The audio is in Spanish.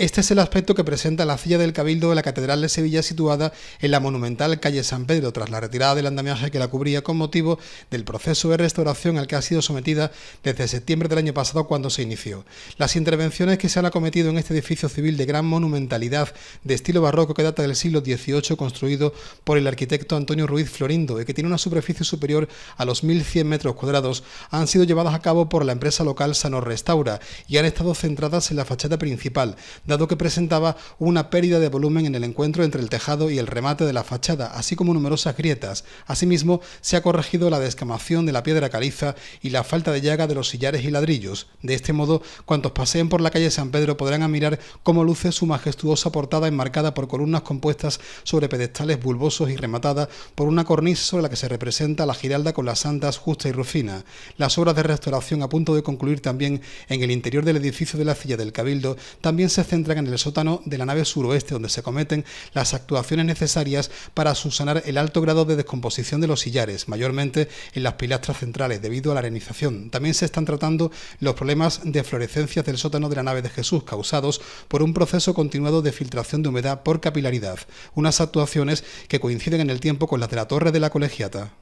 Este es el aspecto que presenta la silla del Cabildo de la Catedral de Sevilla situada en la monumental calle San Pedro tras la retirada del andamiaje que la cubría con motivo del proceso de restauración al que ha sido sometida desde septiembre del año pasado cuando se inició. Las intervenciones que se han acometido en este edificio civil de gran monumentalidad de estilo barroco que data del siglo XVIII construido por el arquitecto Antonio Ruiz Florindo y que tiene una superficie superior a los 1.100 metros cuadrados han sido llevadas a cabo por la empresa local Sanor Restaura y han estado centradas en la fachada principal dado que presentaba una pérdida de volumen en el encuentro entre el tejado y el remate de la fachada, así como numerosas grietas. Asimismo, se ha corregido la descamación de la piedra caliza y la falta de llaga de los sillares y ladrillos. De este modo, cuantos paseen por la calle San Pedro podrán admirar cómo luce su majestuosa portada enmarcada por columnas compuestas sobre pedestales bulbosos y rematada por una cornisa sobre la que se representa la giralda con las santas Justa y Rufina. Las obras de restauración a punto de concluir también en el interior del edificio de la Silla del Cabildo también se centran entran en el sótano de la nave suroeste, donde se cometen las actuaciones necesarias para subsanar el alto grado de descomposición de los sillares, mayormente en las pilastras centrales, debido a la arenización. También se están tratando los problemas de florecencias del sótano de la nave de Jesús, causados por un proceso continuado de filtración de humedad por capilaridad, unas actuaciones que coinciden en el tiempo con las de la torre de la colegiata.